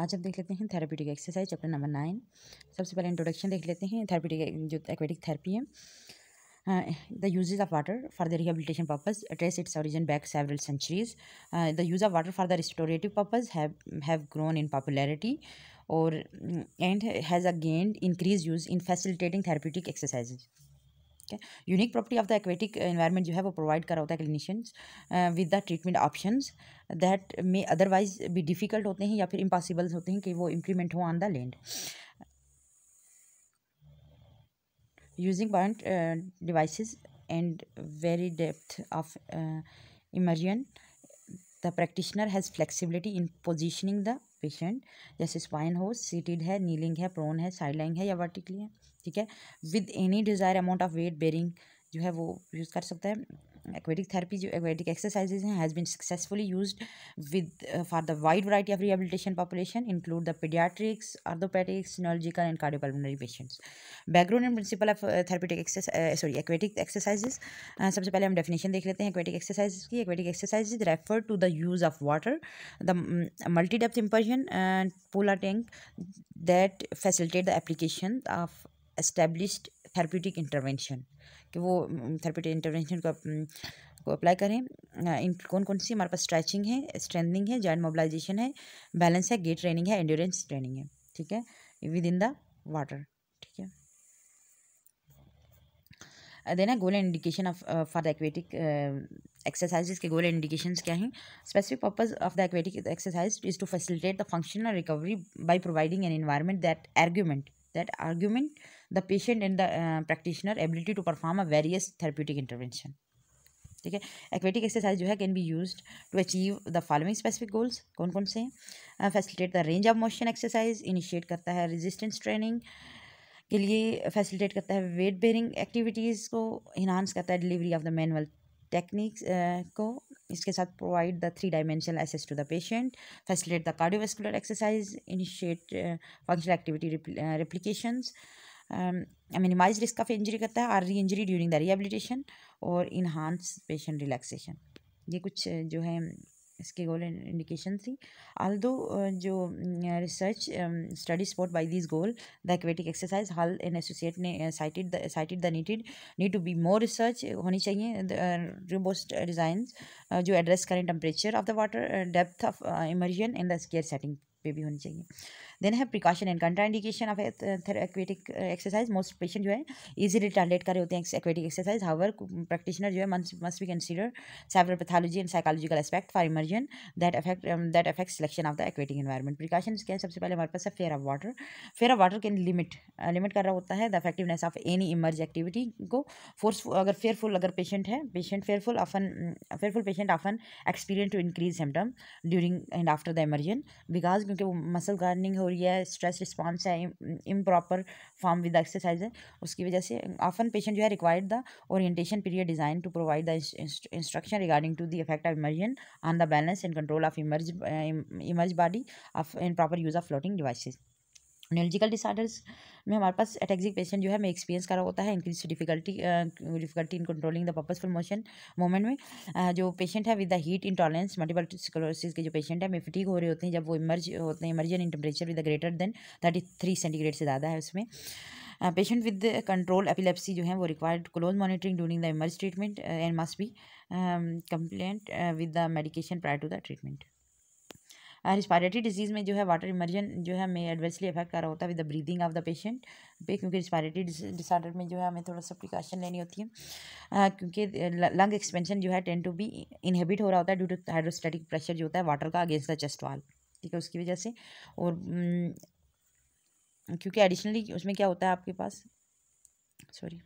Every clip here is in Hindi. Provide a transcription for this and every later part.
आज हम देख लेते हैं therapeutic exercise chapter number nine सबसे पहले इंट्रोडक्शन देख लेते हैं थेरापीटिक जो एक्वेटिक थेरेपी है the use of water for the rehabilitation purpose address its origin back several centuries the use of water for the restorative purpose have grown in popularity और and has a gained increase use in facilitating therapeutic exercise ठीक है unique property of the aquatic environment जो है वो प्रोवाइड करा होता है clinicians with the treatment options that में अदरवाइज भी डिफ़िकल्ट होते हैं या फिर इम्पॉसिबल होते हैं कि वो इम्प्लीमेंट हो on the land using point devices and very depth of immersion the practitioner has flexibility in positioning the patient जैसे स्पाइन हो सीटेड है नीलिंग है प्रोन है साइड लाइंग है या वर्टिकली है ठीक है with any desire amount of weight bearing जो है वो यूज़ कर सकता है एक्वेटिक थेरेपी जो एक्वेटिक एक्सरसाइजेज हैं has been successfully use with for the wide variety of rehabilitation population include the paediatrics orthopaedics neurological and cardiopulmonary patients background and principle of therapeutic sorry aquatic exercises सबसे पहले हम डेफिनेशन देख लेते हैं एक्वेटिक एक्सरसाइज की aquatic exercise refer to the use of water the multi depth immersion and pool tank that facilitate the application of established therapeutic intervention कि वो थेरेप्यूटिक इंटरवेंशन को को अप्लाई करें इन कौन कौन सी हमारे पास स्ट्रेचिंग है स्ट्रेंथनिंग है जॉइंट मोबिलाइजेशन है बैलेंस है गेट ट्रेनिंग है एंड्योरेंस ट्रेनिंग है ठीक है विद इन द वाटर ठीक है देना goal and indication of for the aquatic exercises के गोल एंड इंडिकेशन क्या हैं specific purpose of the aquatic exercise is to facilitate the functional recovery by providing an environment that argument that argument the patient and the uh, practitioner ability to perform a various therapeutic intervention ठीक है एक्वेटिक एक्सरसाइज जो है can be use to achieve the following specific goals कौन कौन से हैं facilitate the range of motion exercise initiate करता है रेजिस्टेंस ट्रेनिंग के लिए फैसिलिटेट करता है वेट बेरिंग एक्टिविटीज़ को इन्हांस करता है delivery of the manual techniques को इसके साथ provide the three dimensional access to the patient facilitate the cardiovascular exercise initiate functional activity replication minimise risk of injury करता है री इंजरी ड्यूरिंग द रिहेबिलिटेशन और इन्हांस पेशेंट रिलैक्सेशन ये कुछ uh, जो है इसके गोल इंडिकेशन थी आल दो जो research study support by this goal the aquatic exercise Hall and associate ने cited cited the needed need to be more research होनी चाहिए रोबोस्ट डिज़ाइन जो एड्रेस करें temperature of the water depth of immersion in the scare setting पे भी होनी चाहिए देन है precaution and contraindication of aquatic exercise most patient जो है इजीली टारगेट कर रहे होते हैं एक्वेटिक एक्सरसाइज हावर प्रैक्टिशनर जो है must be consider cyber pathology and psychological aspect for immersion that affect that affect selection of the aquatic environment precaution क्या है सबसे पहले हमारे पास है fear of water fear of water can limit limit कर रहा होता है the effectiveness of any immerse activity को फोर्स अगर फेयरफुल अगर पेशेंट है patient fearful often fearful patient often experience to increase symptom during and after the immersion because क्योंकि वो मसल गार्डनिंग हो रही है स्ट्रेस रिस्पॉन्स है इम प्रॉपर फॉर्म विद एक्सरसाइज है उसकी वजह से ऑफन पेशेंट जो है required the orientation period design to provide the instruction regarding to the effect of immersion on the balance and control of immerse immerse body of in proper use of floating devices neurological disorders में हमारे पास अटैक्सिक पेशेंट जो है मैं एक्सपीरियंस करा होता है increase difficulty difficulty in controlling the purposeful motion moment में जो पेशेंट है with the heat intolerance multiple sclerosis के जो पेशेंट है मैं फिटीक हो रहे होते हैं जब वो इमर्ज होते हैं immersion in temperature with greater than thirty three centigrade से ज़्यादा है उसमें पेशेंट विद कंट्रोल एपिलेप्सी जो है वो required close monitoring during the immerse treatment and must be compliant with the medication prior to the treatment respiratory disease में जो है वाटर इमर्जन जो है हमें एडवर्सली अफेक्ट कर रहा होता है with the breathing of the patient पे क्योंकि रिस्पायरेटरी डिसऑर्डर में जो है हमें थोड़ा सा प्रिकॉशन लेनी होती है क्योंकि लंग एक्सपेंशन जो है टेन टू बी इनहेबिट हो रहा होता है ड्यू टू हाइड्रोस्टेटिक प्रेशर जो होता है वाटर का अगेंस्ट द चेस्ट वाल ठीक है उसकी वजह से और क्योंकि एडिशनली उसमें क्या होता है आपके पास sorry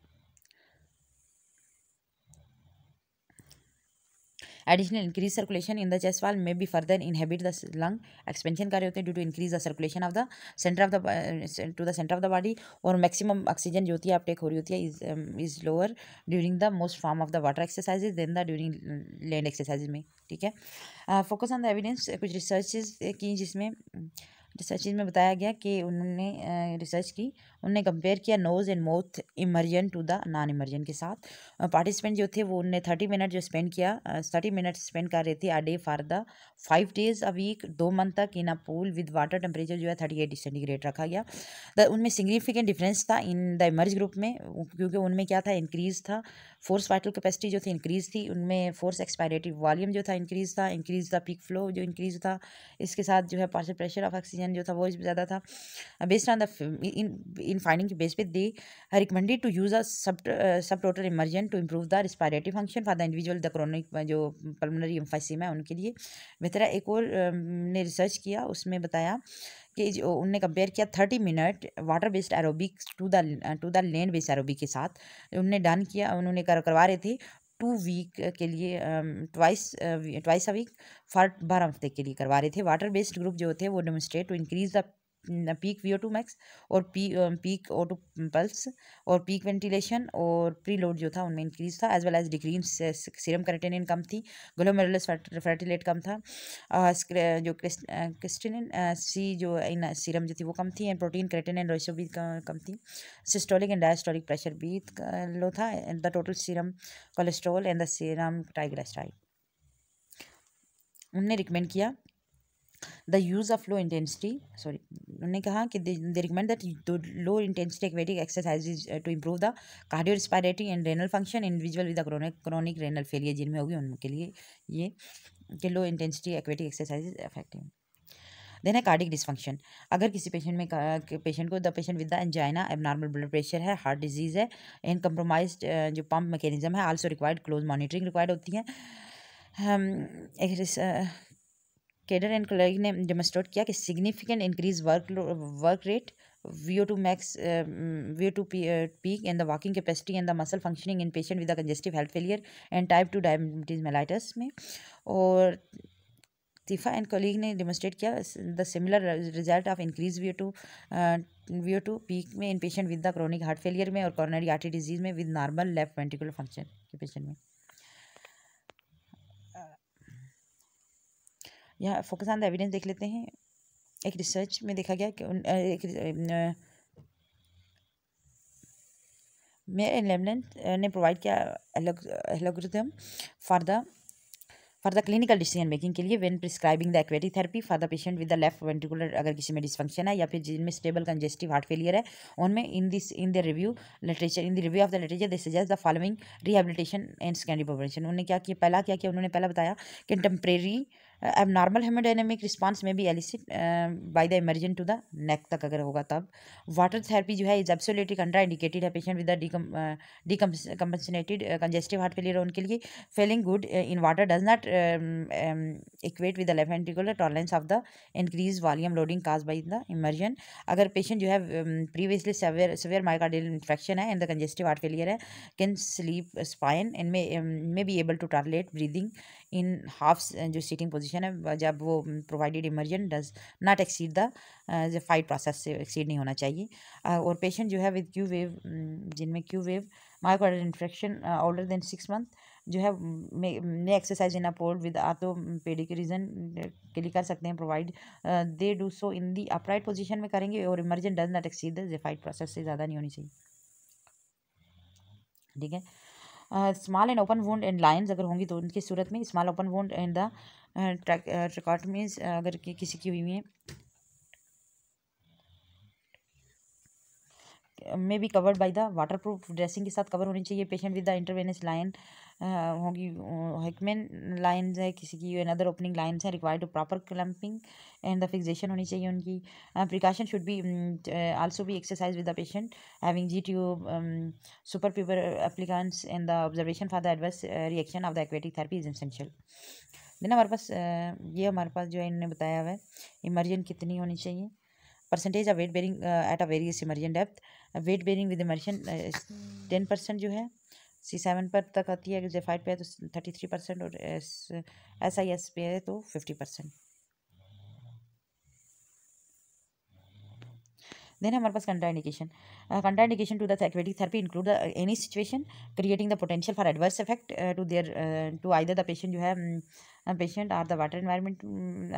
additional increase circulation in the chest wall may be further inhibit the lung expansion कर रहे होते हैं due to increase the circulation of the centre of the to the centre of the body और मैक्सिमम ऑक्सीजन जो होती है अपटेक हो रही होती है is is lower during the most form of the water exercises than the during land exercise में ठीक है फोकस ऑन द एविडेंस कुछ रिसर्च uh, की जिसमें रिसर्च में बताया गया कि उन्होंने रिसर्च uh, की उनने कंपेयर किया nose and mouth immersion to the non immersion के साथ पार्टिसिपेंट जो थे वो उनने थर्टी मिनट जो स्पेंड किया थर्टी मिनट स्पेंड कर रहे थे a day for the five days a week दो मंथ तक in a pool with water temperature जो है थर्टी एट सेंटीग्रेड रखा गया द उनमें सिग्निफिकेंट डिफरेंस था इन द इमर्ज ग्रुप में क्योंकि उनमें क्या था इंक्रीज़ था फोर्स वाइटल कैपेसिटी जो थी इंक्रीज़ थी उनमें फोर्स एक्सपायरेटिव वॉल्यूम जो था इंक्रीज़ था इंक्रीज़ द पिक फ्लो जो इंक्रीज़ था इसके साथ जो है पार्सल प्रेशर ऑफ ऑक्सीजन जो था वो ज़्यादा था based on the in in in base basically they recommended to use a sub subtotal immersion to improve the respiratory function for the individual the chronic जो पल्मोनरी एम्फाइसिम है उनके लिए बेहतर एक और um, ने रिसर्च किया उसमें बताया कि उनने कंपेयर किया thirty minute water based aerobic to the to the land based aerobic के साथ उनने डन किया उन्होंने कर, करवा रहे थे टू वीक के लिए twice twice a week for बारह हफ्ते के लिए करवा रहे थे वाटर बेस्ड ग्रुप जो थे वो demonstrate to increase the peak V O two max और P peak O two pulse और पीक वेंटिलेशन और प्री लोड जो था उनमें इंक्रीज था as well as degree serum creatinine कम थी ग्लोमेरुलस फर्टिलेट कम था जो क्रिस्टिन सी जो इन सीरम जो थी वो कम थी एंड प्रोटीन करेटेनिन रोशो भी कम थी सिस्टोलिक एंड डायस्टोलिक प्रेशर भी लो था and the total serum cholesterol and the serum triglyceride उनने रिकमेंड किया the use of low intensity sorry उन्होंने कहा कि they recommend that low intensity aquatic exercise to improve the cardio respiratory and renal function individual with chronic chronic renal failure जिनमें होगी उनके लिए ये कि low intensity aquatic exercise is then है कार्डिक डिसफंक्शन अगर किसी पेशेंट में पेशेंट uh, को the patient with the angina abnormal blood pressure है हार्ट डिजीज़ है एंड कम्प्रोमाइज uh, जो पम्प मैकेनिज्म है also required close monitoring required होती है um, uh, Cider and Clark ने डेमोस्ट्रेट किया कि significant increase work work rate V two max V two peak and the walking capacity and the muscle functioning in patient with congestive health failure and type two diabetes mellitus में और तिफा एंड कोलीग ने डेमोस्ट्रेट किया the similar result of increase V two V two peak में in patient with the chronic heart failure में और कॉर्नरी आर्टरी डिजीज में with normal left ventricular function के पेशेंट में यहाँ फोकस ऑन द एविडेंस देख लेते हैं एक रिसर्च में देखा गया कि उन, एक मेयर लेमलेंट ने प्रोवाइड किया algorithm for the for the clinical decision making के लिए when prescribing the aquatic therapy for the patient with the left ventricular अगर किसी में डिसफंक्शन है या फिर जिनमें स्टेबल कंजेस्टिव हार्ट फेलियर है उनमें in this in the review literature in the review of the literature this suggest the following rehabilitation and secondary prevention उन्होंने क्या किया पहला क्या किया उन्होंने पहला बताया कंटेम्प्रेरी एबनॉर्मल हेमोडाइनमिक रिस्पांस में भी elicit by the immersion to the neck तक अगर होगा तब वाटर थेरेपी जो है इज एब्सोलेटली कंट्रा इंडिकेटेड है patient with the decompensated congestive heart failure उनके लिए feeling good in water does not equate with the left ventricular tolerance of the increase volume loading cause by the immersion अगर पेशेंट जो है previously severe severe myocardial infection है and the congestive heart failure है can sleep supine and may may be able to tolerate breathing in half uh, जो सीटिंग पोजीशन है जब वो provided immersion does not exceed the xiphoid process से एक्सीड नहीं होना चाहिए uh, और पेशेंट जो है विद क्यू वेव जिनमें Q wave myocardial infection older than six month जो है ने एक्सरसाइज इन अपोल्ड विद पेडी के रीजन के लिए कर सकते हैं provide they do so in the upright position में करेंगे और immersion does not exceed the process से ज़्यादा नहीं होनी चाहिए ठीक है small and open wound and lines अगर होंगी तो उनकी सूरत में small open wound and the track अगर कि, किसी की हुई है में भी covered by the waterproof dressing के साथ कवर होनी चाहिए patient with the intravenous line होगी हेकमेन लाइन्स है किसी की अनदर ओपनिंग लाइन्स है required to proper clamping and the fixation होनी चाहिए उनकी precaution should be also be exercise with the patient having G tube suprapubic applicants and the observation for the adverse reaction of the aquatic therapy is essential देना हमारे पास ये हमारे पास जो है इन्होंने बताया हुआ है इमरजेंट कितनी होनी चाहिए percentage of weight bearing at a various immersion depth weight bearing with immersion ten percent जो है सी सेवन पर तक आती है अगर जेफाइट पे है तो थर्टी थ्री परसेंट और एस आई एस पे है तो फिफ्टी परसेंट देन हमारे पास contraindication contraindication to the therapy include the any situation creating the potential for adverse effect to there to either the patient जो है पेशेंट or the water environment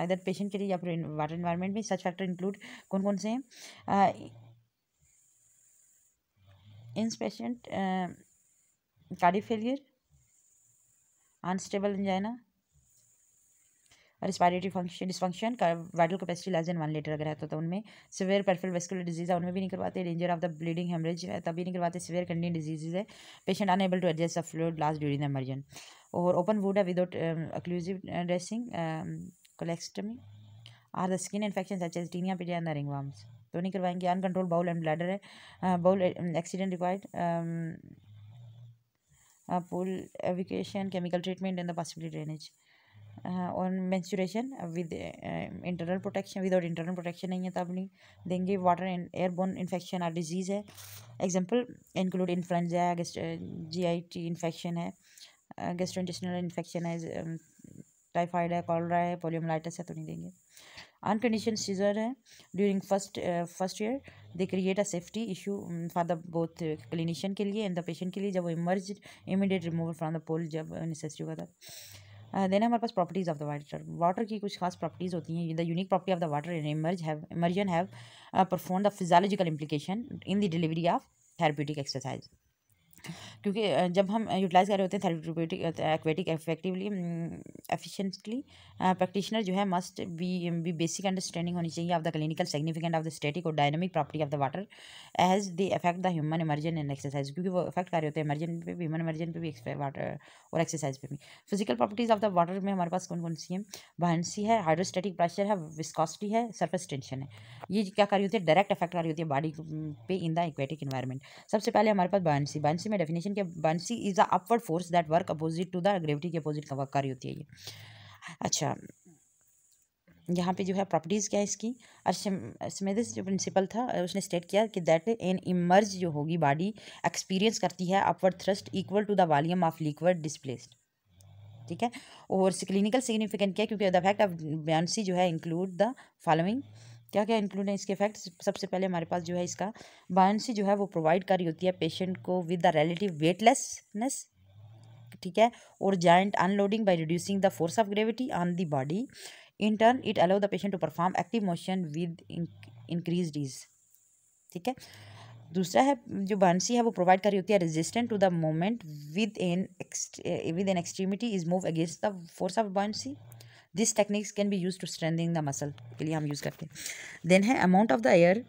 either patient के लिए या फिर वाटर इन्वायरमेंट में सच फैक्टर इंक्लूड कौन कौन से हैं uh, ins patient uh, unstable failure respiratory function dysfunction vital capacity less than one litre अगर है तो, तो उनमें सिवियर पेरफिल वेस्कुलर डिजीज है उनमें भी नहीं करवाते danger of the bleeding haemorrhage है तभी नहीं करवाते सिवियर कंडीन डिजीज है patient unable to adjust the fluid lost during the immersion और ओपन वुड है without occlusive dressing colostomy or the skin infection such as tinea pedis and the ringworms तो नहीं करवाएंगे अनकंट्रोल बाउल एंड ब्लैडर है bowel accident required pool evacuation chemical treatment and the possibility drainage on menstruation with internal protection without internal protection नहीं है तब नहीं देंगे वाटर एंड एयरबोन इन्फेक्शन और डिजीज़ है एग्जांपल इंक्लूड इन्फ्लुएंजा है जी आई टी इन्फेक्शन है गेस्ट्रोइंटेस्टिनल इन्फेक्शन है टाइफाइड है कॉलरा है पोलियोमलाइटिस है तो नहीं देंगे अनकंडीशन सीजर है during first first year they create a safety issue for the both clinician के लिए एंड द पेशेंट के लिए जब वो immerse immediate removal from the pool जब नेसेसरी हुआ था देन uh, हमारे पास properties of the water water की कुछ खास प्रॉपर्टीज़ होती हैं the unique property of the water immerse have immersion have perform the physiological implication in the delivery of therapeutic exercise क्योंकि जब हम यूटिलाइज कर रहे होते हैं therapeutic aquatic effectively efficiently practitioner जो है must be be basic understanding होनी चाहिए of the clinical significant of the static और dynamic property of the water as the effect the human immersion and exercise क्योंकि वो इफेक्ट कर रहे होते हैं इमरजन पे भी ह्यूमन इमर्जन पे भी वाटर और एक्सरसाइज पे भी physical properties of the water में हमारे पास कौन कौन सी हैं वाहनसी है हाइड्रोस्टेटिक प्रेशर है विस्कॉसिटी है सर्फेस टेंशन है ये क्या कर रही होती है डायरेक्ट इफेक्ट कर रही होती है बॉडी mm, पे इन द एक्वेटिक इन्वायरमेंट सबसे पहले हमारे पास बायनसी बायनसी में डेफिनेशन के buoyancy is the upward force that work opposite to the gravity के अपोजिट का कार्य होती है ये अच्छा यहाँ पे जो है प्रॉपर्टीज़ क्या है इसकी अर्शमेदिस अच्छा, जो प्रिंसिपल था उसने स्टेट किया कि दैट एन इमर्ज जो होगी बॉडी एक्सपीरियंस करती है upward thrust equal to the volume of liquid displaced ठीक है और क्लिनिकल सिग्निफिकेंट क्या है क्योंकि द फैक्ट ऑफ ब्यांसी जो है इंक्लूड द फॉलोइंग क्या क्या इंक्लूड है इसके इफेक्ट सबसे पहले हमारे पास जो है इसका बायोन्सी जो है वो प्रोवाइड कर रही होती है पेशेंट को विद द रिलेटिव वेटलेसनेस ठीक है और joint unloading by reducing the force of gravity on the body in turn it allow the patient to perform active motion with increase ease ठीक है दूसरा है जो बांसी है वो प्रोवाइड कर रही होती है resistant to the moment with an with an extremity is move against the force of buoyancy this techniques can be use to strengthening the muscle के लिए हम यूज़ करते हैं देन है amount of the air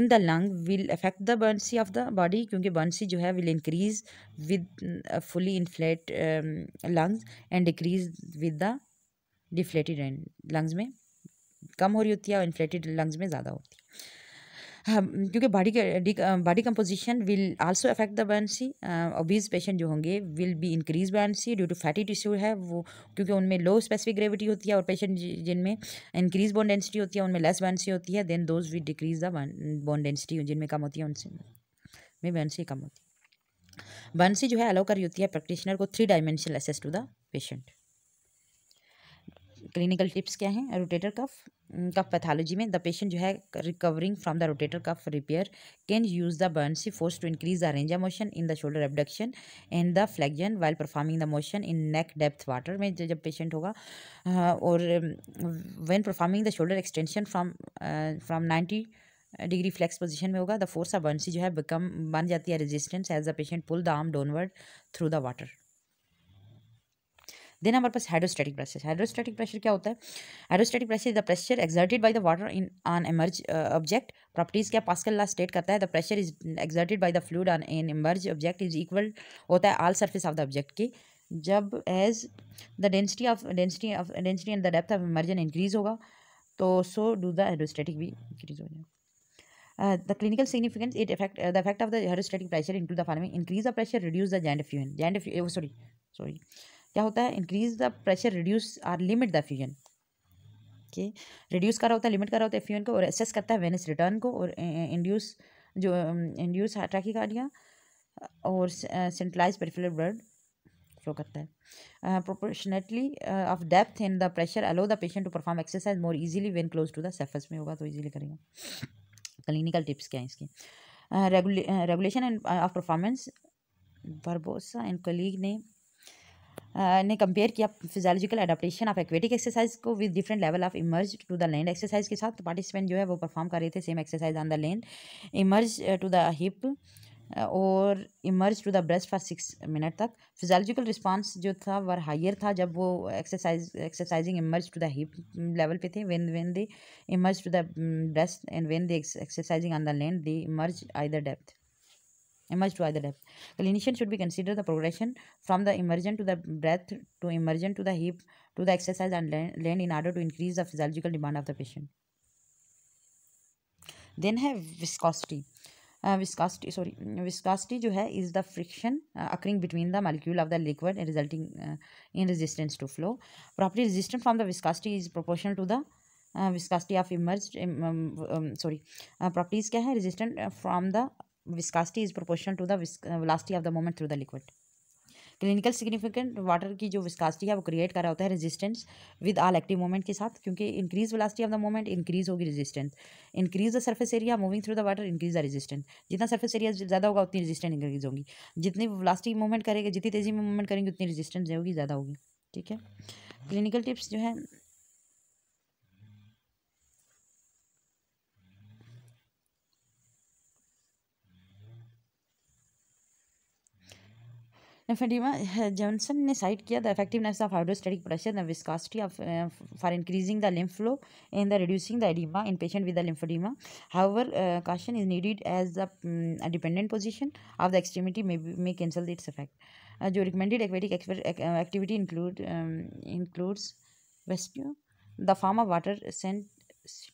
in the lung will affect the buoyancy of the body क्योंकि बर्नसी जो है will increase with fully inflate lungs and decrease with the deflated lungs में कम हो रही होती है और इन्फ्लेटेड लंग्स में ज़्यादा होती है हाँ, क्योंकि body body composition will also affect the buoyancy obese patient जो होंगे will be increase buoyancy due to fatty tissue है वो क्योंकि उनमें लो स्पेसिफिक ग्रेविटी होती है और पेशेंट जिनमें इंक्रीज बोन डेंसिटी होती है उनमें लेस बर्नसी होती है then those will decrease the bone density जिनमें कम होती है उनसे में बर्नसी कम होती है बर्नसी जो है अलाउ कर रही होती है प्रैक्टिशनर को three dimensional access to the patient clinical tips क्या हैं रोटेटर कफ कफ पैथोलॉजी में द पेशेंट जो है recovering from the rotator cuff repair can use the buoyancy force to increase the range of motion in the shoulder abduction and the flexion while performing the motion in neck depth water में जब पेशेंट होगा हाँ, और when performing the shoulder extension from from ninety degree flex position में होगा द फोर्स ऑफ बर्नसी जो है बिकम बन जाती है resistance as the patient pull the arm downward through the water then हमारे पास हाइड्रोस्टैटिक प्रेशर हाइड्रोस्टैटिक प्रेशर क्या होता है hydrostatic pressure is the pressure exerted by the water in on emerge object properties क्या पास्कल ला स्टेट करता है the pressure is exerted by the fluid on an emerge object is equal होता है all surface of the object की जब as the density of density of density and the depth of immersion increase होगा तो सो डू द हाइड्रोस्टैटिक भी इंक्रीज हो जाए द क्लिनिकल clinical significance द affect uh, the effect of the hydrostatic pressure include the following increase the pressure reduce the giant sorry sorry क्या होता है increase the pressure reduce or limit the fusion okay reduce कर रहा होता है लिमिट कर रहा होता है फ्यूजन को और एसेस करता है वेनिस रिटर्न को और इंड्यूस जो इंड्यूस um, ट्रैकिकार्डिया और सेंट्रलाइज पेरिफेरल ब्लड फ्लो करता है proportionately of depth in the pressure allow the patient to perform exercise more easily when close to the surface में होगा तो इजीली करेगा क्लिनिकल टिप्स क्या हैं इसकी regulation and of performance Barbosa and colleague ने Uh, ने कंपेयर किया physiological adaptation of aquatic exercise को with different level of emerge to the land exercise के साथ पार्टिसिपेंट जो है वो परफॉर्म कर रहे थे same exercise on the land emerge to the hip और emerge to the breast for six minute तक फिजियोलॉजिकल रिस्पांस जो था वर हायर था जब वो exercise exercising emerge to the hip level पे थे when when they emerge to the breast and when they exercising on the land they emerge I the depth emerge to either depth. Clinician should be consider the progression from the emergent to the breath to emergent to the hip to the exercise and land in order to increase the physiological demand of the patient. Then have viscosity. Viscosity sorry viscosity जो है is the friction occurring between the molecule of the liquid resulting in resistance to flow property resistant from the viscosity is proportional to the viscosity of emerge sorry properties क्या है resistant from the viscosity is proportional to the velocity of the moment through the liquid clinical significant water की जो विस्कासिटी है वो क्रिएट करा होता है resistance with all active moment के साथ क्योंकि increase velocity of the moment increase होगी resistance increase the surface area moving through the water increase the resistance जितना सर्फेस एरिया ज़्यादा होगा उतनी रेजिस्टेंस इंक्रीज होगी जितनी वेलोसिटी मूवमेंट करेंगे जितनी तेज़ी में मूवमेंट करेंगे उतनी रेजिस्टेंस होगी ज़्यादा होगी ठीक है क्लिनिकल टिप्स जो है लिम्फेडिमा जॉनसन uh, ने साइड किया the effectiveness of hydrostatic pressure the viscosity of for increasing the lymph flow in the reducing the edema in patient with the lymphedema however caution is needed as the dependent position of the extremity may cancel the its effect जो recommended aquatic activity include includes rescue the form of water sent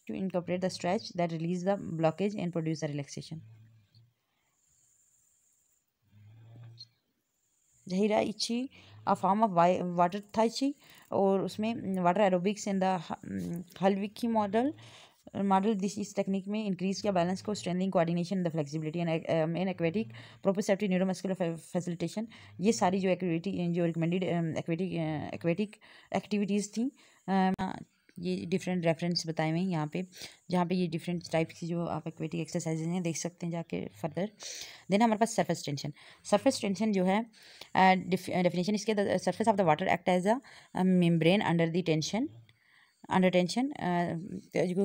to incorporate the stretch that release the blockage and produce the relaxation जहीरा इच्छी a form of water tai chi और उसमें water aerobics in the Halliwick model model this इस टेक्निक में इंक्रीज किया बैलेंस को strengthening coordination the flexibility and main aquatic proprioceptive neuromuscular facilitation ये सारी जो एक्टिविटी जो रिकमेंडेड एक्वेटिक एक्वेटिक एक्टिविटीज़ थी um, ये डिफरेंट रेफरेंस बताए हुए हैं यहाँ पे जहाँ पे ये डिफरेंट टाइप्स की जो आप एक्वेटिक एक्सरसाइजेज हैं देख सकते हैं जाके फर्दर देन हमारे पास सरफेस टेंशन सरफेस टेंशन जो है डेफिनेशन इसके surface of the water act as a membrane under the tension under tension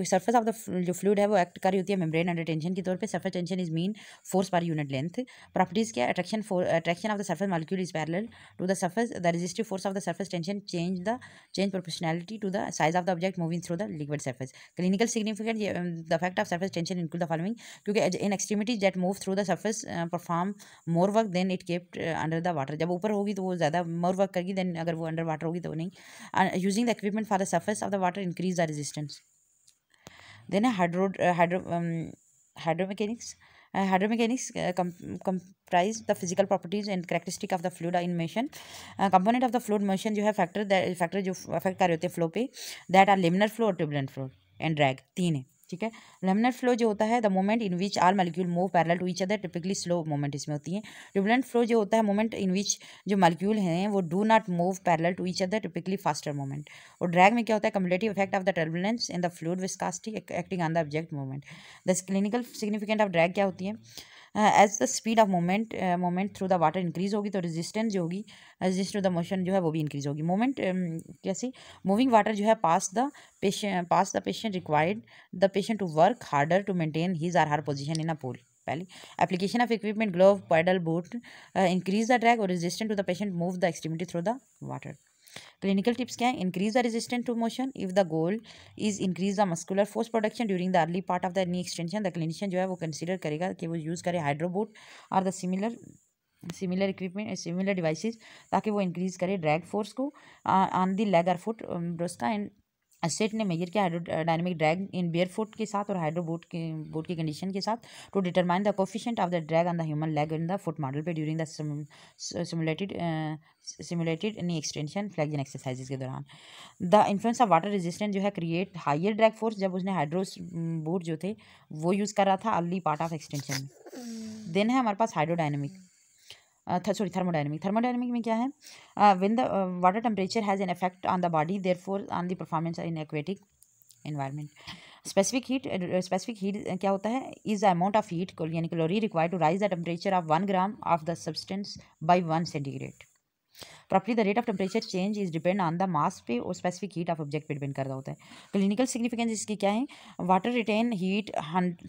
surface of the जो फ्लूड है वो एक्ट कर रही होती है मेम्ब्रेन अंडर टेंशन के तौर पे surface tension is mean force per unit length properties क्या attraction attraction of the surface molecule is parallel to the surface the resistive force of the surface tension change the change proportionally to the size of the object moving through the liquid surface clinical significant the fact of surface tension include the following क्योंकि in extremities that move through the surface perform more work than it kept under the water जब ऊपर होगी तो वो ज़्यादा मोर वर्क करेगी देन अगर वो अंडर वाटर होगी तो नहीं using the equipment for the surface of the water increase the resistance then uh, hydro uh, hydro um, hydromechanics uh, hydromechanics uh, com comprise the physical properties and characteristic of the fluid in motion uh, component of the fluid motion जो है factor that factor जो affect कर रहे होते हैं flow पे that are laminar flow और turbulent flow and drag तीन है ठीक है लेमिनर फ्लो जो होता है the moment in which all molecule move parallel to each other typically slow moment इसमें होती है ट्यूबुलेंट फ्लो जो होता है मोमेंट इन विच जो मालिक्यूल हैं वो do not move parallel to each other typically faster moment और ड्रैग में क्या होता है cumulative effect of the turbulence in the fluid viscosity acting on the object movement the clinical significant of drag क्या होती है as the speed of moment moment through the water increase होगी तो रेजिस्टेंस जो होगी रजिस्ट टू द मोशन जो है वो भी इंक्रीज होगी मोमेंट कैसी मूविंग वाटर जो है pass the patient pass the patient required the patient to work harder to maintain his or her position in a pool पहली application of equipment glove paddle boot increase the drag और resistant to the patient move the extremity through the water clinical tips क्या है increase the resistant to motion if the goal is increase the muscular force production during the early part of the knee extension the clinician जो है वो कंसिडर करेगा कि वो यूज़ करे हाइड्रोबोट और the similar similar equipment similar devices ताकि वो इंक्रीज करे ड्रैग फोर्स को ऑन दी लेग और फुट ब्रोस्का एंड असेट ने मेजर किया dynamic drag in barefoot के साथ और हाइड्रो बोट के बोट की कंडीशन के साथ to determine the coefficient of the drag on the human leg in the foot model पे during simulated simulated in knee extension flexion exercises के दौरान the influence of water resistant जो है क्रिएट हाइयर ड्रैग फोर्स जब उसने हाइड्रो बोट जो थे वो यूज़ कर रहा था early part of extension then है हमारे पास हाइड्रोडाइनमिक सॉरी थर्मोडाइनमिक थर्मोडाइनमिक में क्या है when the water temperature has an effect on the body therefore on the performance in aquatic environment specific heat specific heat क्या होता है is the amount of heat यानी calorie require to raise the temperature of one gram of the substance by one centigrade properly the rate of temperature change is depend on the mass पे और स्पेसिफिक हीट ऑफ ऑब्जेक्ट पे डिपेंड कर रहा होता है क्लिनिकल सिग्निफिकेंस इसकी क्या है water retain heat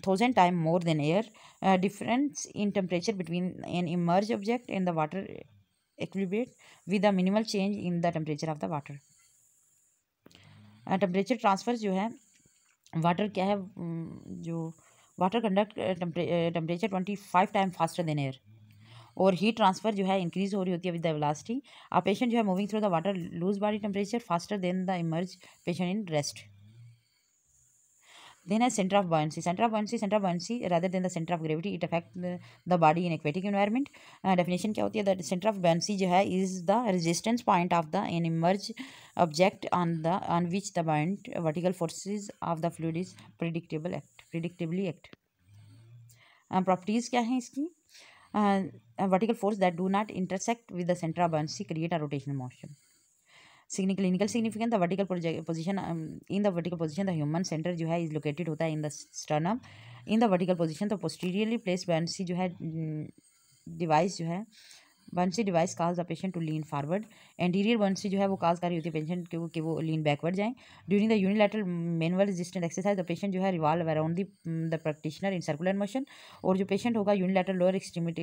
thousand time more than air difference in temperature between an emerge object and the water equilibrate with the minimal change in the temperature of the water temperature transfer जो है वाटर क्या है hmm, जो water conduct temperature twenty five time faster than air और हीट ट्रांसफर जो है इंक्रीज हो रही होती है विद द विदलास्टी आ पेशेंट जो है moving through the water lose body temperature faster than the immersed patient in rest then है centre of buoyancy centre of buoyancy centre of buoyancy rather than the centre of gravity it affect the body in aquatic environment definition क्या होती है दैट सेंटर ऑफ बॉयसी जो है is the resistance point of the in immersed object on the on which the buoyant vertical forces of the fluid is predictable act predictably act properties क्या हैं इसकी uh, vertical force that do not intersect with the centre of buoyancy create a rotation motion सिग्निकल इनिकल significant the vertical position in the vertical position the human centre जो है इज लोकेटेड होता है in the sternum in the vertical position the posteriorly place बायोसी जो है डिवाइस mm, जो है buoyancy device causes the patient to lean forward anterior burn से जो है वो काज कर रही होती है पेशेंट क्योंकि वो लीन बैकवर्ड जाएँ during the unilateral manual resistant exercise the patient जो है revolve around the practitioner in circular motion और जो पेशेंट होगा यूनिलेटरल लोअर एक्सट्रीमिटी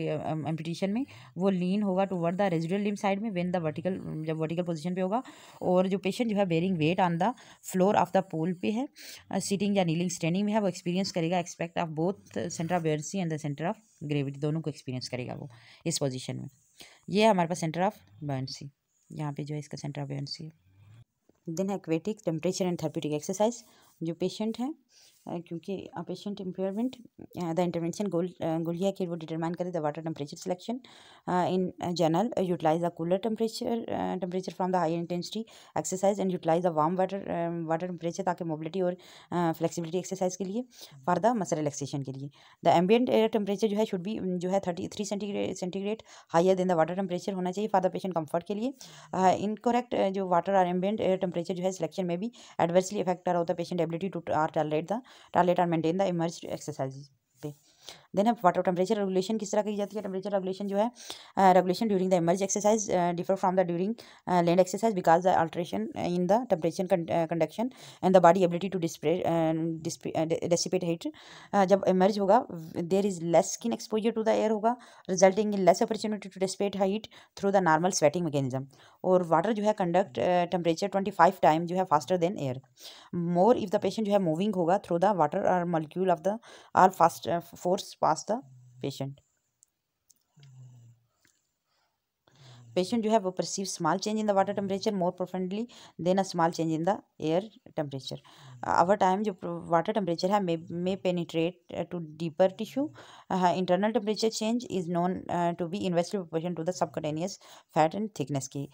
एम्पिटिशन में वो लीन होगा toward the residual limb side में वेन द वर्टिकल जब वर्टिकल पोजिशन पर होगा और जो पेशेंट जो है bearing weight on the floor of the pool पे है सीटिंग uh, या नीलिंग स्टैंडिंग में है वो एक्सपीरियंस करेगा aspect of both centre of buoyancy and the centre of gravity दोनों को एक्सपीरियंस करेगा वो इस पोजिशन में ये है हमारे पास सेंटर ऑफ बर्नसी यहाँ पे जो है इसका centre of buoyancy then aquatic temperature and therapeutic exercise जो पेशेंट हैं क्योंकि patient impairment the intervention goal गुलिया के वो डिटरमाइन करे the water temperature selection in general utilise the cooler temperature temperature from the high intensity exercise and utilise the warm water water temperature ताकि मोबिलिटी और फ्लेक्सिबिलिटी एक्सरसाइज के लिए फॉर द मसल रिलेक्सेशन के लिए द एम्बियट एयर टेम्परेचर जो है शुड भी जो है thirty three centigrade centigrade higher than the water temperature होना चाहिए फॉर द पेशेंट कम्फर्ट के लिए इनकोरेक्ट जो वाटर और एम्बियट एयर टेम्परेचर जो है सिलेक्शन में भी एडवर्सली इफेक्ट कर रहा होता है patient ability to or tolerate the are and maintain the emerged exercises. Then है वाटर टेम्परेचर रेगुलेशन किस तरह की जाती है टेम्परेचर रेगुलेशन जो है regulation during the immersed exercise differ from the during land exercise because the alteration in the temperature conduction and the body ability to disperse heat जब इमर्ज होगा there is less skin exposure to the air होगा resulting in less opportunity to dissipate heat through the normal sweating mechanism और वाटर जो है conduct temperature twenty five time जो है faster than air more if the patient जो है मूविंग होगा through the water are molecule of the are fast for course pass the patient patient you have a perceive small change in the water temperature more profoundly than a small change in the air temperature our time जो वाटर टेम्परेचर है may penetrate to deeper tissue internal temperature change is known to be इन्वेस्टिव patient to the subcutaneous fat and thickness की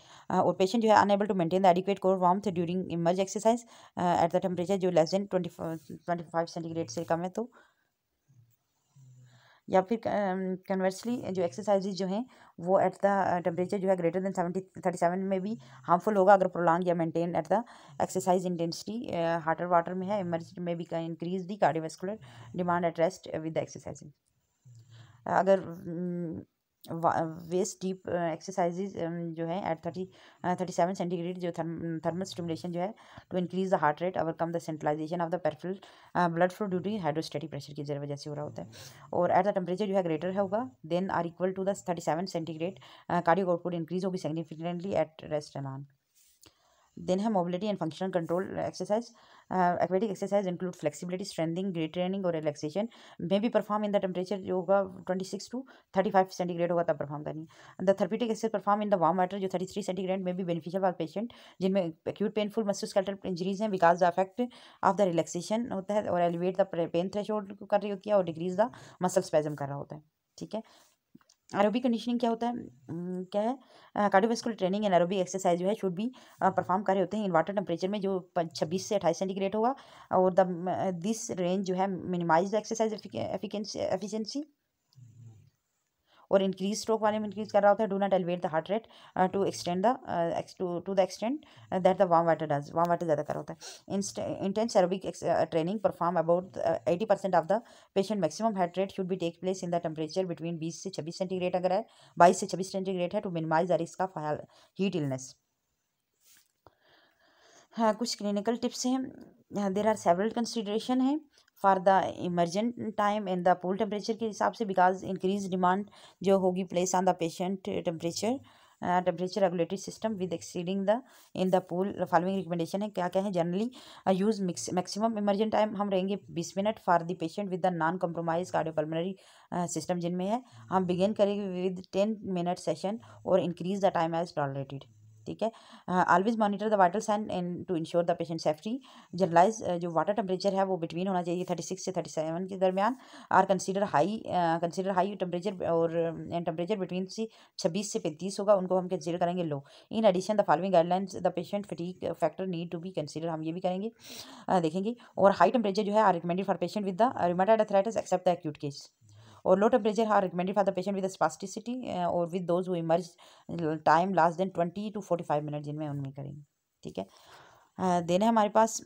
और पेशेंट जो है unable to maintain the adequate core warm during immersed exercise at the temperature जो less than twenty twenty five centigrade से कम है तो या फिर कन्वर्सली जो एक्सरसाइजेज जो हैं वो एट द टेम्परेचर जो है greater than seventy thirty seven में भी हार्मफुल होगा अगर प्रोलॉन्ग या maintain at the exercise intensity hotter water में है इमरजेंसी में भी increase the cardiovascular demand at rest with the exercising अगर वेस्ट डीप एक्सरसाइजेज जो है at thirty thirty seven centigrade जो थर्मल स्टिमुलेशन जो है to increase the heart rate overcome the centralisation of the peripheral blood flow due to hydrostatic pressure की वजह से हो रहा होता है और एट द टेम्परेचर जो है ग्रेटर होगा than or equal to the thirty seven centigrade cardio output increase होगी significantly at rest and on then है mobility and functional control exercise aquatic exercise include flexibility strengthening gait training और relaxation may be perform in the temperature जो होगा twenty six to thirty five centigrade होगा तब परफॉर्म करनी the therapeutic exercise perform in the warm water जो थर्टी थ्री सेंटीग्रेड में भी बेनिफिशियल फॉर पेशेंट जिनमें एक्यूट पेनफुल मस्टल इंजरीज हैं because the effect of the relaxation होता है और एलिवेट द पेन थ्रेश कर रही होती है और डिक्रीज द मसल स्पेजम कर रहा होता है ठीक है एरोबिक कंडीशनिंग क्या होता है क्या है cardiovascular training and aerobic exercise जो है शुड भी परफॉर्म कर रहे होते हैं इन वाटर टेम्परेचर में जो छब्बीस से अट्ठाईस सेंटीग्रेड होगा और द दिस रेंज जो है मिनिमाइज द एक्सरसाइज एफिशिएंसी और इंक्रीज स्ट्रोक वाले में इंक्रीज कर रहा होता है do not elevate the heart rate to extend to to the extent that the warm water does warm water ज़्यादा कर रहा होता है intense aerobic training perform about eighty percent of the patient maximum heart rate should भी take place in the temperature between बीस से छब्बीस सेंटीग्रेड अगर है बाईस से छब्बीस सेंटीग्रेड है to minimise the risk of heat illness हाँ कुछ क्लिनिकल टिप्स हैं देर आर सेवरल कंसिडरेशन हैं for the emergent time and the pool temperature के हिसाब से बिकॉज इंक्रीज डिमांड जो होगी place on the patient temperature temperature regulatory system with exceeding the in the pool following recommendation है क्या क्या है generally use maximum emergent time हम रहेंगे बीस minute for the patient with the non cardio cardiopulmonary system जिनमें है हम बिगेन करेंगे विद टेन मिनट सेशन और increase the time as tolerated ठीक है always monitor the water sign and to ensure the patient safety generalise जो वाटर टेम्परेचर है वो बिटवीन होना चाहिए थर्टी सिक्स से थर्टी सेवन के दरमियान or consider high consider high temperature और टेम्परेचर बिटवीन सी छब्बीस से पैंतीस होगा उनको हम कंसिडर करेंगे low in addition the following guidelines the patient fatigue factor need to be consider हम ये भी करेंगे uh, देखेंगे और हाई टेम्परेचर जो है are recommended for patient with the rheumatoid arthritis except the acute case और low temperature are recommended for the patient with spasticity और with those who immersed time last than twenty to forty five minute जिनमें उनमें करेंगे ठीक है देने uh, हमारे पास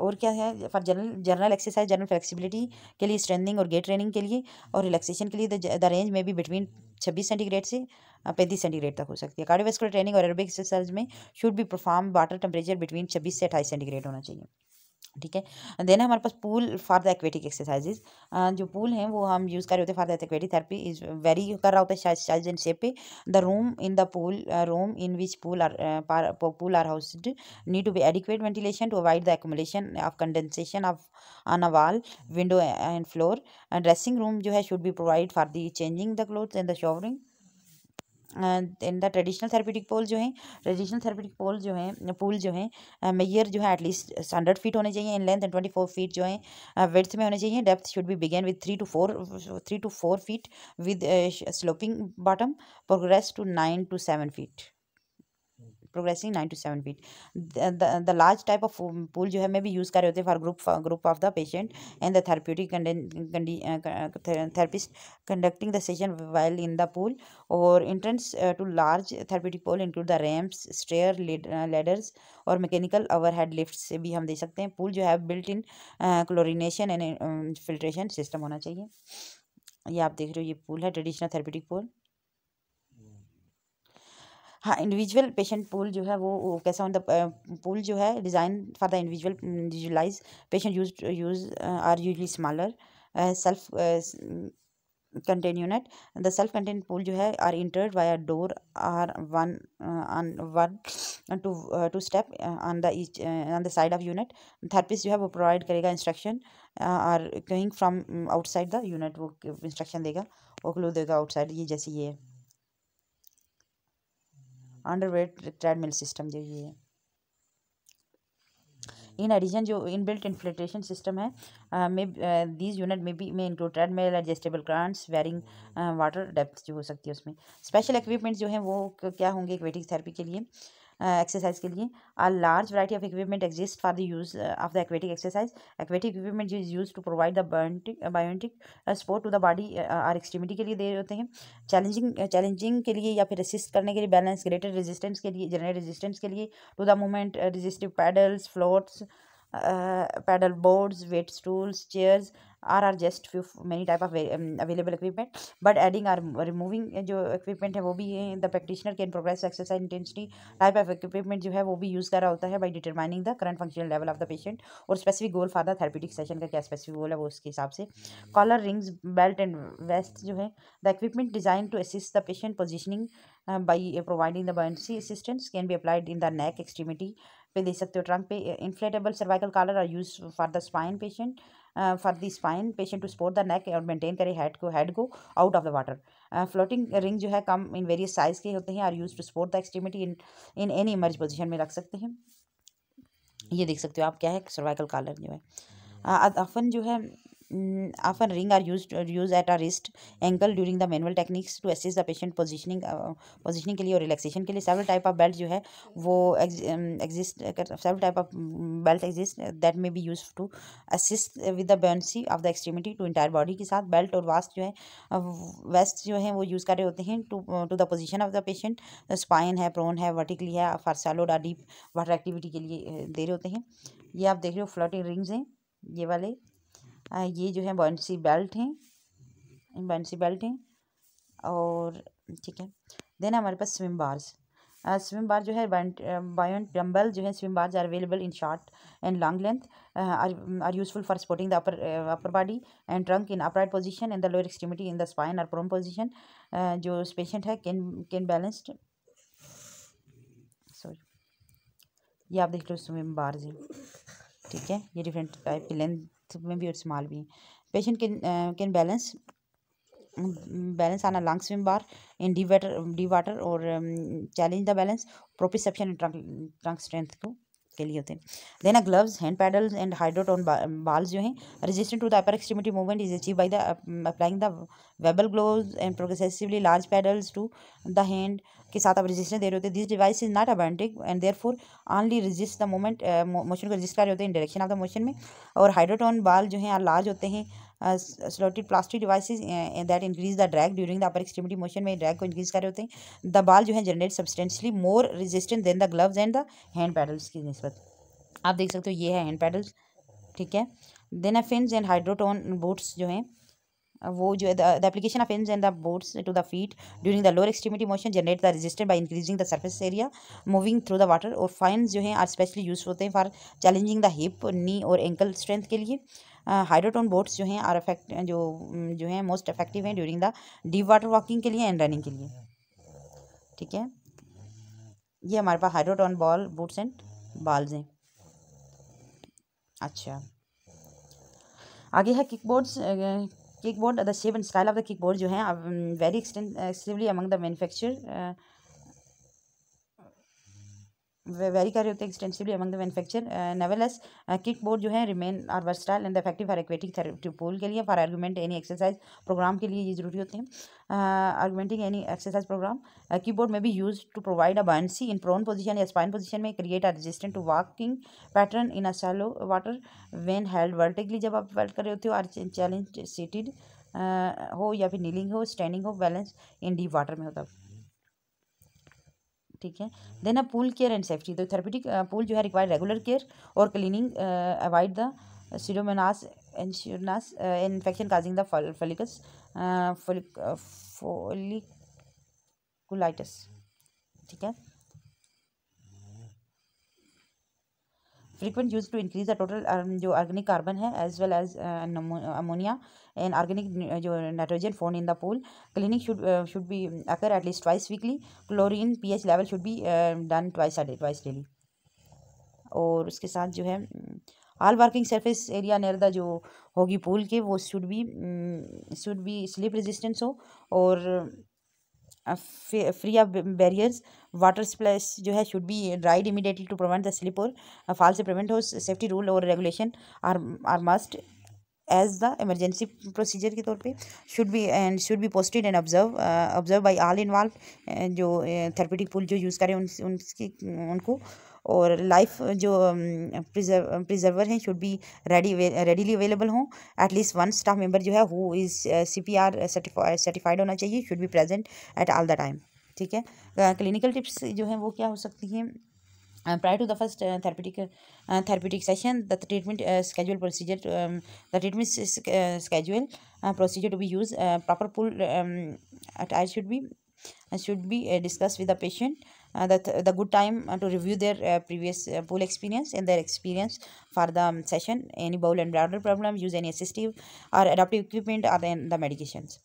और क्या है for general general exercise general flexibility के लिए स्ट्रेंथिंग और गेट ट्रेनिंग के लिए और रिलैक्सेशन के लिए द रेंज में भी बिटवीन छब्बीस सेंटीग्रेड से uh, पैंतीस सेंटीग्रेड तक हो सकती है कार्डियोवेस्कुलर ट्रेनिंग और एरोबिक एक्सरसाइज में should be perform water temperature between छब्बीस से अट्ठाईस सेंटीग्रेड होना चाहिए ठीक है देन हमारे पास pool for the aquatic exercises जो पूल हैं वो हम यूज़ कर रहे होते हैं for the aquatic therapy is very कर रहा होता है साइज एंड शेप पे the room in the pool room in which pool are pool are house need to be adequate ventilation to avoid the accumulation of condensation of on a wall window and floor dressing room जो है should B provide for the changing the cloth and the showering in the traditional therapeutic pool जो है ट्रेडिशनल थेरेपेटिक पोल जो है पुल जो है मेयर जो है एटलीस्ट हंड्रेड फीट होने चाहिए in length and twenty four feet जो है विड्थ में होने चाहिए depth should be begin with three to four three to four feet with sloping bottom progress to nine to seven feet progressing nine to seven feet the large type of pool जो है मैं भी यूज़ कर रहे होते हैं for group group of the patient and the therapeutic therapist conducting the session while in the pool और entrance to large therapeutic pool include the ramp stair ladders और मैकेनिकल ओवर हेड लिफ्ट से भी हम दे सकते हैं पुल जो है built in chlorination and filtration system होना चाहिए ये आप देख रहे हो ये पुल है ट्रेडिशनल थेरेप्यूटिक पोल हाँ इंडिविजुअल पेशेंट पुल जो है वो कैसा ऑन द पूल जो है design for the individual individualise patient use use are usually smaller self contain unit the self contain pool जो है are entered by a door or one on one two two step on the each on the side of unit therapist जो है वो प्रोवाइड करेगा instruction are going from outside the unit वो इंस्ट्रक्शन देगा वो क्लू देगा आउटसाइड ये जैसे ये है अंडरवेट ट्रेडमिल सिस्टम जो ये है इन एडिशन जो इन बिल्ट इन्फ्लेटेशन सिस्टम है मे दीज यूनिट में भी में include treadmill adjustable currents varying water depth जो हो सकती है उसमें स्पेशल इक्विपमेंट्स जो हैं वो क्या होंगे इक्वेटिक थेरेपी के लिए एक्सरसाइज के लिए a large variety of equipment exist for the use of the aquatic exercise aquatic equipment is use to provide the biotic biotic support to the body or extremity के लिए दे होते हैं चैलेंजिंग चैलेंजिंग uh, के लिए या फिर असिस्ट करने के लिए बैलेंस ग्रेटर रेजिस्टेंस के लिए जनरेट रेजिस्टेंस के लिए to the movement resistive paddles floats paddle boards weight stools chairs are are just few many type of available equipment but adding or removing जो इक्विपमेंट है वो भी है the practitioner can progress exercise intensity type of equipment जो है वो भी यूज़ कर रहा होता है by determining the current functional level of the patient और specific goal for the therapeutic session का क्या स्पेसिफिक गोल है वो उसके हिसाब से collar rings belt and vest जो है the equipment design to assist the patient positioning by providing the buoyancy assistance can be applied in the neck extremity पे दे सकते हो ट्रंक पे inflatable cervical collar are use for the spine patient for the spine patient to support the neck और मेंटेन करे हेड को हेड को out of the water floating ring जो है कम इन वेरियस साइज के होते हैं are use to support the extremity in in any emerge position में रख सकते हैं ये देख सकते हो आप क्या है सर्वाइकल कॉलर जो है हम्म। uh, अफन जो है often ring are used used at a wrist ankle during the manual techniques to assist the patient positioning uh, positioning के लिए और relaxation के लिए several type of belt जो है वो exist several type of belt exist that may be used to assist with the buoyancy of the extremity to entire body के साथ belt और vest जो है vest जो है वो use कर रहे होते हैं to to the position of the patient the spine है prone है vertically है for shallow or deep water activity के लिए दे रहे होते हैं ये आप देख रहे हो फ्लोटिंग रिंग्स हैं ये वाले ये जो है बंसी बेल्ट हैं बंसी बेल्ट हैं और ठीक है देन हमारे पास स्विम बार्स स्विम बार जो है बायोन डम्बल जो है swim bars are available in short and long length are useful for supporting the upper upper body and trunk in upright position and the lower extremity in the spine or prone position जो पेशेंट है कैन कैन बैलेंस्ड सॉरी ये आप देख लो स्विम बार्स ठीक है ये डिफरेंट टाइप की लेंथ में भी और स्मॉल भी patient can can balance balance आना लंग्स में bar in the water the water और challenge the balance proprioception trunk trunk strength को के लिए होते हैं देना gloves hand paddles and hydrotone balls जो हैं resistant to the upper extremity movement is achieve by the applying the webbed glove and progressively large paddles to the hand के साथ आप रजिस्टर दे रहे होते हैं this device is not buoyant and therefore only resist the moment motion को रजिस्ट कर रहे होते हैं डायरेक्शन ऑफ द मोशन में और हाइड्रोटोन बाल जो हैं लार्ज होते हैं slotted plastic device that increase the drag during the upper extremity motion में ड्रैग को इंक्रीज कर रहे होते हैं द बाल जो है generate substantially more resistant than the gloves and the hand paddles की नस्बत आप देख सकते हो ये है हैंड पैडल्स ठीक है then fins and hydrotone boots जो हैं वो जो है the application of fins and the boots to the feet during the lower extremity motion generate the resistant by increasing the surface area moving through the water और फाइन्स जो हैं आर स्पेशली यूज होते हैं for challenging the hip knee और एंकल स्ट्रेंथ के लिए हाइड्रोटोन बोट्स जो हैं आर अफेक्ट जो जो हैं मोस्ट इफेक्टिव हैं during the deep water walking के लिए एंड रनिंग के लिए ठीक है ये हमारे पास hydrotone ball boots and balls हैं अच्छा आगे है kick boards kick board the shape and style of the kick board जो है vary extensively among the manufacture vary कर रहे होते हैं extensively among the manufacture nevertheless kick board जो है remain are versatile and effective for aquatic therapeutic pool के लिए for augment any exercise program के लिए ये जरूरी होते हैं आर्गूमेंटिंग एनी एक्सरसाइज प्रोग्राम की बोर्ड में भी use to provide a buoyancy in prone position या स्पाइन पोजिशन में create a resistant to walking pattern in shallow water when held लिए जब आप वेल्ट कर रहे होते हो आर चैलेंज सीटेड हो या फिर नीलिंग हो स्टैंडिंग हो बैलेंस इन डीप वाटर में होता है ठीक है then a pool care and safety तो थेरेपेटिक पूल जो है रिक्वायर रेगुलर केयर और cleaning avoid the pseudomonas and infection causing the फलिकस फोलिकुलाइटस ठीक है frequent use to increase the total जो ऑर्गेनिक कार्बन है as well as ammonia and organic जो nitrogen found in the pool cleaning should should be occur at least twice weekly chlorine P H level should be done twice twice daily और उसके साथ जो है all working surface area near the जो होगी पूल के वो शुड भी शुड भी स्लिप रेजिस्टेंस हो और free of barriers water supply जो है should be dried immediately to prevent the slip और फॉल से प्रिवेंट हो सेफ्टी रूल और regulation are are must as the emergency procedure के तौर पे should be and should be posted and observe observe by all involve जो थेरेपेटिक uh, पुल जो यूज़ करें उन उनकी उनको और लाइफ जो प्रिजर्वर um, um, हैं should be ready readily available हों एटलीस्ट वन स्टाफ मेंबर जो है who is C P R certified होना चाहिए should be present at all the time ठीक है क्लिनिकल uh, टिप्स जो हैं वो क्या हो सकती हैं prior to the first therapeutic therapeutic session the treatment schedule procedure the treatment schedule procedure to be use proper pool attire should be should be discuss with the patient Uh, the, the good time uh, to review their uh, previous pool experience and their experience for the um, session any bowel and bladder problem use any assistive or adaptive equipment or then the medications